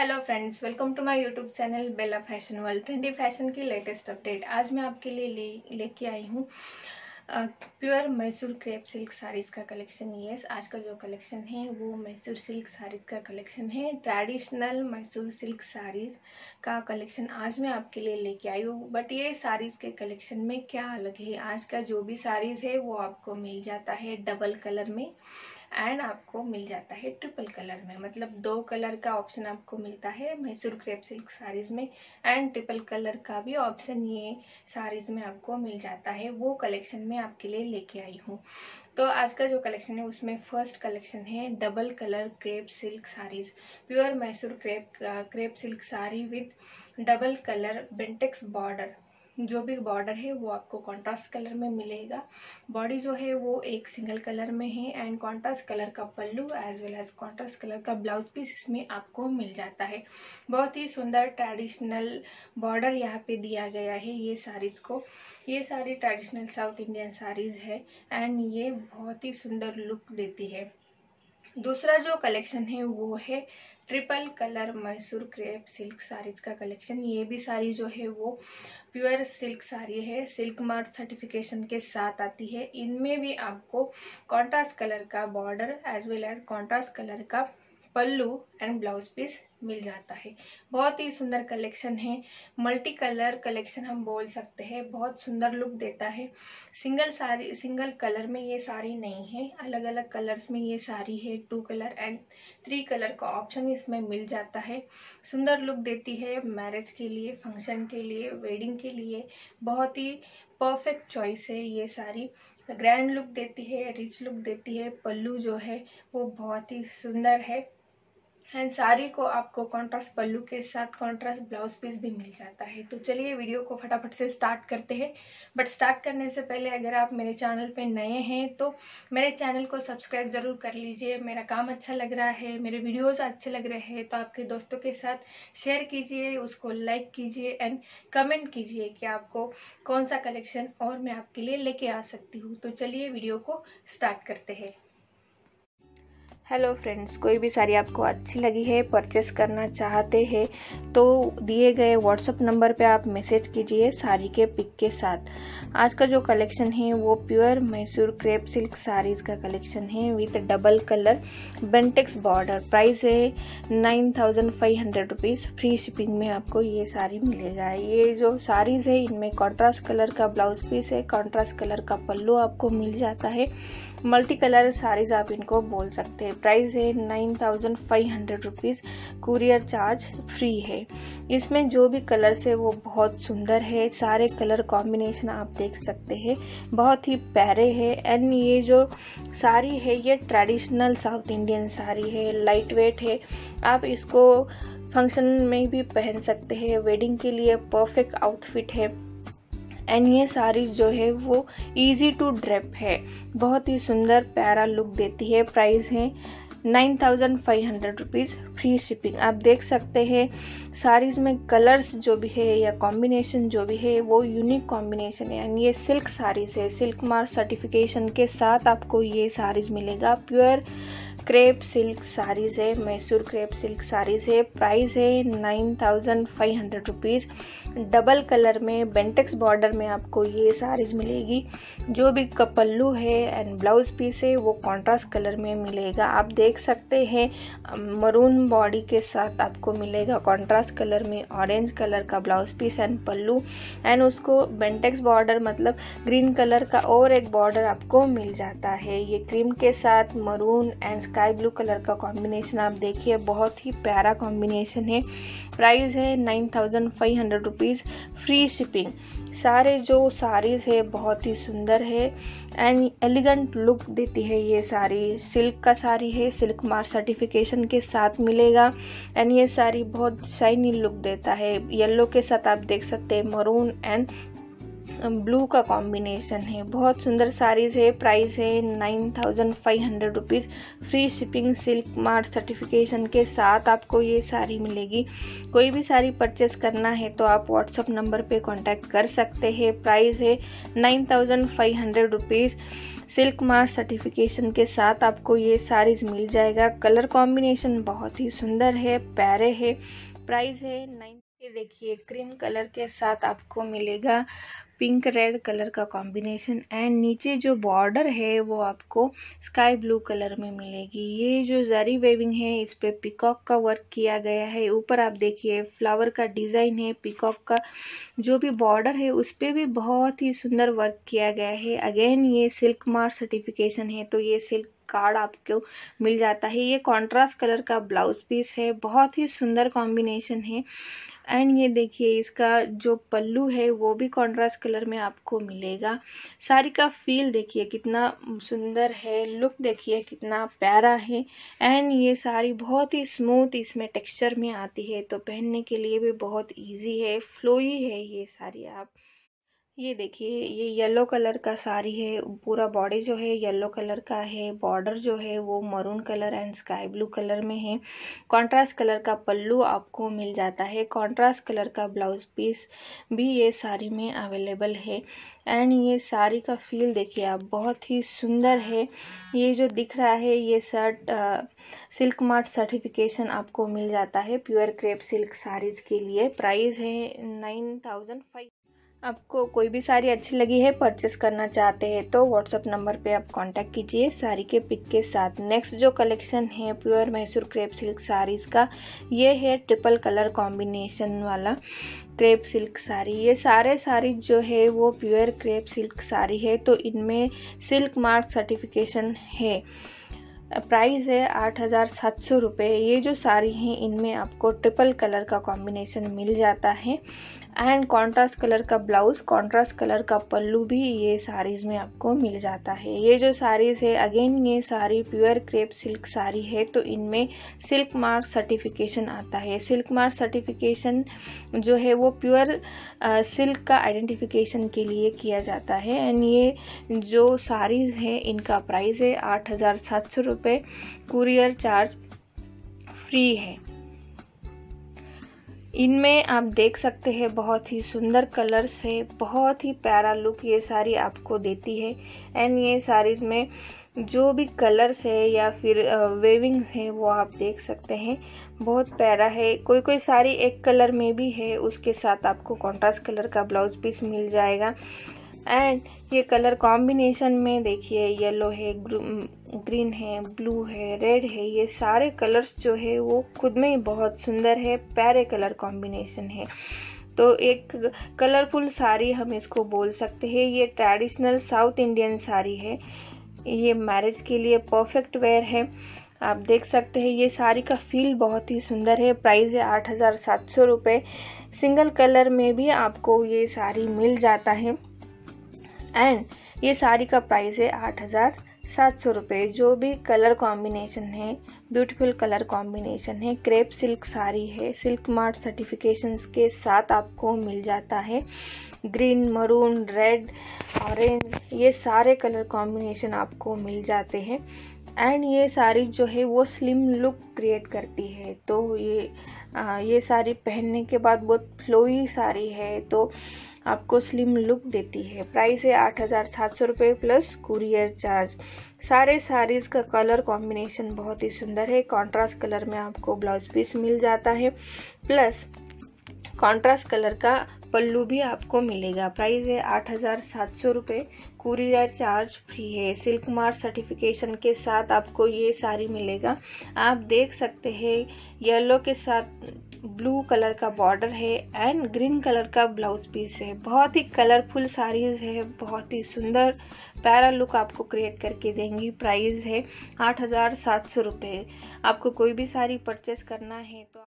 hello friends welcome to my YouTube channel Bela fashion world trendy fashion की latest update आज मैं आपके लिए ले लेके आई हूँ pure Mysore crepe silk saris का कलेक्शन यस आज का जो कलेक्शन है वो मैसूर सिल्क साड़ीज़ का कलेक्शन है ट्रेडिशनल मैसूर सिल्क साड़ीज़ का कलेक्शन आज मैं आपके लिए लेके आई हूँ बट ये साड़ीज़ के कलेक्शन में क्या अलग है आज का जो भी साड़ीज़ है वो आपको मिल जाता है डबल कलर में एंड आपको मिल जाता है ट्रिपल कलर में मतलब दो कलर का ऑप्शन आपको मिलता है मैसूर क्रेप सिल्क साड़ीज़ में एंड ट्रिपल कलर का भी ऑप्शन ये साड़ीज़ में आपको मिल जाता है वो कलेक्शन में आपके लिए लेके आई हूँ तो आज का जो कलेक्शन है उसमें फर्स्ट कलेक्शन है double colour crepe silk saris pure Mysore crepe crepe silk sari with double colour Bentex border जो भी बॉर्डर है वो आपको कॉन्ट्रास्ट कलर में मिलेगा बॉडी जो है वो एक सिंगल कलर में है एंड कॉन्ट्रास्ट कलर का pallu as well as contrast colour का ब्लाउज पीस इसमें आपको मिल जाता है बहुत ही सुंदर ट्रेडिशनल बॉर्डर यहाँ पे दिया गया है ये साड़ीज़ को ये सारी ट्रेडिशनल साउथ इंडियन साड़ीज़ है एंड ये बहुत ही सुंदर लुक देती है दूसरा जो कलेक्शन है वो है triple colour Mysore crepe silk saris का कलेक्शन ये भी साड़ी जो है वो प्योर सिल्क साड़ी है सिल्क मार्क सर्टिफिकेशन के साथ आती है इनमें भी आपको कॉन्ट्रास्ट कलर का border as well as contrast colour का पल्लू एंड ब्लाउज पीस मिल जाता है बहुत ही सुंदर कलेक्शन है मल्टी कलर कलेक्शन हम बोल सकते हैं बहुत सुंदर लुक देता है सिंगल साड़ी सिंगल कलर में ये साड़ी नहीं है अलग अलग कलर्स में ये साड़ी है two colour and three colour का ऑप्शन इसमें मिल जाता है सुंदर लुक देती है मैरिज के लिए फंक्शन के लिए वेडिंग के लिए बहुत ही परफेक्ट चॉइस है ये साड़ी ग्रैंड लुक देती है रिच लुक देती है पल्लू जो है वो बहुत ही सुंदर है एंड साड़ी को आपको कॉन्ट्रास्ट पल्लू के साथ कॉन्ट्रास्ट ब्लाउज पीस भी मिल जाता है तो चलिए वीडियो को फटाफट से स्टार्ट करते हैं बट स्टार्ट करने से पहले अगर आप मेरे चैनल पे नए हैं तो मेरे चैनल को सब्सक्राइब ज़रूर कर लीजिए मेरा काम अच्छा लग रहा है मेरे वीडियोज़ अच्छे लग रहे हैं तो आपके दोस्तों के साथ शेयर कीजिए उसको लाइक कीजिए एंड कमेंट कीजिए कि आपको कौन सा कलेक्शन और मैं आपके लिए लेके आ सकती हूँ तो चलिए वीडियो को स्टार्ट करते हैं हेलो फ्रेंड्स कोई भी साड़ी आपको अच्छी लगी है परचेस करना चाहते हैं तो दिए गए व्हाट्सअप नंबर पे आप मैसेज कीजिए साड़ी के पिक के साथ आज का जो कलेक्शन है वो pure Mysore crepe silk saris का कलेक्शन है with double colour Bentex border price है nine thousand five hundred rupees free shipping में आपको ये साड़ी मिलेगा ये जो साड़ीज़ है इनमें कॉन्ट्रास्ट कलर का ब्लाउज पीस है कॉन्ट्रास्ट कलर का पल्लू आपको मिल जाता है मल्टी कलर साड़ीज़ आप इनको बोल सकते हैं प्राइस है nine thousand five hundred rupees courier charge free है इसमें जो भी कलर्स है वो बहुत सुंदर है सारे कलर कॉम्बिनेशन आप देख सकते हैं बहुत ही प्यारे है एंड ये जो साड़ी है ये ट्रेडिशनल साउथ इंडियन साड़ी है लाइट वेट है आप इसको फंक्शन में भी पहन सकते हैं वेडिंग के लिए परफेक्ट आउटफिट है एंड ये साड़ी जो है वो इजी टू ड्रेप है बहुत ही सुंदर प्यारा लुक देती है प्राइस है nine thousand five hundred rupees free shipping आप देख सकते हैं साड़ीज़ में कलर्स जो भी है या कॉम्बिनेशन जो भी है वो यूनिक कॉम्बिनेशन है एंड ये सिल्क साड़ीज़ है सिल्क मार्क सर्टिफिकेशन के साथ आपको ये साड़ीज़ मिलेगा प्योर क्रेप सिल्क साड़ीज़ है मैसूर क्रेप सिल्क साड़ीज़ है प्राइस है nine thousand five hundred rupees double colour में बेंटेक्स बॉर्डर में आपको ये साड़ीज़ मिलेगी जो भी कपल्लू है एंड ब्लाउज़ पीस है वो कॉन्ट्रास्ट कलर में मिलेगा आप देख सकते हैं मरून बॉडी के साथ आपको मिलेगा कॉन्ट्रास्ट कलर में ऑरेंज कलर का blouse piece and pallu and उसको बेंटेक्स बॉर्डर मतलब ग्रीन कलर का और एक बॉर्डर आपको मिल जाता है ये क्रीम के साथ maroon and sky blue colour का कॉम्बिनेशन आप देखिए बहुत ही प्यारा कॉम्बिनेशन है प्राइस है nine thousand five hundred rupees free shipping सारे जो साड़ीज़ है बहुत ही सुंदर है एंड एलिगेंट लुक देती है ये साड़ी सिल्क का साड़ी है सिल्क मार सर्टिफिकेशन के साथ मिलेगा एंड ये साड़ी बहुत शाइनी लुक देता है येलो के साथ आप देख सकते हैं मरून एंड ब्लू का कॉम्बिनेशन है बहुत सुंदर साड़ीज़ है प्राइस है nine thousand five hundred rupees free shipping silk mart certification के साथ आपको ये साड़ी मिलेगी कोई भी साड़ी परचेस करना है तो आप व्हाट्सअप नंबर पे कांटेक्ट कर सकते हैं प्राइस है nine thousand five hundred rupees silk mart certification के साथ आपको ये साड़ीज़ मिल जाएगा कलर कॉम्बिनेशन बहुत ही सुंदर है प्यारे है प्राइस है नाइन ये देखिए क्रीम कलर के साथ आपको मिलेगा पिंक रेड कलर का कॉम्बिनेशन एंड नीचे जो बॉर्डर है वो आपको स्काई ब्लू कलर में मिलेगी ये जो जरी वेविंग है इस पर पिकॉक का वर्क किया गया है ऊपर आप देखिए फ्लावर का डिज़ाइन है पिकॉक का जो भी बॉर्डर है उस पर भी बहुत ही सुंदर वर्क किया गया है अगेन ये सिल्क मार्क सर्टिफिकेशन है तो ये सिल्क कार्ड आपको मिल जाता है ये कॉन्ट्रास्ट कलर का ब्लाउज पीस है बहुत ही सुंदर कॉम्बिनेशन है एंड ये देखिए इसका जो पल्लू है वो भी कॉन्ट्रास्ट कलर में आपको मिलेगा साड़ी का फील देखिए कितना सुंदर है लुक देखिए कितना प्यारा है एंड ये साड़ी बहुत ही स्मूथ इसमें टेक्सचर में आती है तो पहनने के लिए भी बहुत इजी है फ्लोई है ये साड़ी आप ये देखिए ये येलो कलर का साड़ी है पूरा बॉडी जो है येलो कलर का है बॉर्डर जो है वो maroon colour and sky blue colour में है कंट्रास्ट कलर का पल्लू आपको मिल जाता है कंट्रास्ट कलर का ब्लाउज पीस भी ये साड़ी में अवेलेबल है एंड ये साड़ी का फील देखिए आप बहुत ही सुंदर है ये जो दिख रहा है ये शर्ट सिल्क मार्ट सर्टिफिकेशन आपको मिल जाता है प्योर क्रेप सिल्क साड़ीज़ के लिए प्राइस है नाइन थाउजेंड फाइव आपको कोई भी साड़ी अच्छी लगी है परचेस करना चाहते हैं तो व्हाट्सअप नंबर पे आप कांटेक्ट कीजिए साड़ी के पिक के साथ नेक्स्ट जो कलेक्शन है pure Mysore crepe silk saris का ये है ट्रिपल कलर कॉम्बिनेशन वाला क्रेप सिल्क साड़ी ये सारे साड़ी जो है वो प्योर क्रेप सिल्क साड़ी है तो इनमें सिल्क मार्क सर्टिफिकेशन है प्राइस है आठ हज़ार सात सौ रुपये ये जो साड़ी हैं इनमें आपको ट्रिपल कलर का कॉम्बिनेशन मिल जाता है एंड कॉन्ट्रास्ट कलर का ब्लाउज़ कॉन्ट्रास्ट कलर का पल्लू भी ये साड़ीज़ में आपको मिल जाता है ये जो साड़ीज़ है अगेन ये sari pure crepe silk sari है तो इनमें सिल्क मार्क सर्टिफिकेशन आता है सिल्क मार्क सर्टिफिकेशन जो है वो प्योर सिल्क का आइडेंटिफिकेशन के लिए किया जाता है एंड ये जो साड़ीज़ हैं इनका प्राइस है आठ हज़ार सात सौ रुपये कुरियर चार्ज फ्री है इनमें आप देख सकते हैं बहुत ही सुंदर कलर्स है बहुत ही प्यारा लुक ये साड़ी आपको देती है एंड ये साड़ीज़ में जो भी कलर्स है या फिर वेविंग्स हैं वो आप देख सकते हैं बहुत प्यारा है कोई कोई साड़ी एक कलर में भी है उसके साथ आपको कॉन्ट्रास्ट कलर का ब्लाउज पीस मिल जाएगा एंड ये कलर कॉम्बिनेशन में देखिए येलो है ग्रीन है ब्लू है रेड है ये सारे कलर्स जो है वो खुद में ही बहुत सुंदर है प्यारे कलर कॉम्बिनेशन है तो एक कलरफुल साड़ी हम इसको बोल सकते हैं ये ट्रेडिशनल साउथ इंडियन साड़ी है ये मैरिज के लिए परफेक्ट वेयर है आप देख सकते हैं ये साड़ी का फील बहुत ही सुंदर है प्राइस है आठ हज़ार सात सौ रुपये सिंगल कलर में भी आपको ये साड़ी मिल जाता है एंड ये साड़ी का प्राइस है आठ हज़ार सात सौ रुपये जो भी कलर कॉम्बिनेशन है ब्यूटीफुल कलर कॉम्बिनेशन है क्रेप सिल्क साड़ी है सिल्क मार्ट सर्टिफिकेशन के साथ आपको मिल जाता है ग्रीन मरून रेड ऑरेंज ये सारे कलर कॉम्बिनेशन आपको मिल जाते हैं एंड ये साड़ी जो है वो स्लिम लुक क्रिएट करती है तो ये आ, ये साड़ी पहनने के बाद बहुत फ्लोई साड़ी है तो आपको स्लिम लुक देती है प्राइस है आठ हज़ार सात सौ रुपये प्लस कुरियर चार्ज सारे साड़ीज़ का कलर कॉम्बिनेशन बहुत ही सुंदर है कॉन्ट्रास्ट कलर में आपको ब्लाउज पीस मिल जाता है प्लस कॉन्ट्रास्ट कलर का पल्लू भी आपको मिलेगा प्राइस है आठ हज़ार सात सौ रुपये कुरियर चार्ज फ्री है सिल्क मार्क सर्टिफिकेशन के साथ आपको ये साड़ी मिलेगा आप देख सकते हैं येलो के साथ ब्लू कलर का बॉर्डर है एंड ग्रीन कलर का ब्लाउज पीस है बहुत ही कलरफुल साड़ीज़ है बहुत ही सुंदर प्यारा लुक आपको क्रिएट करके देंगी प्राइस है आठ हज़ार सात सौ रुपये आपको कोई भी साड़ी परचेस करना है तो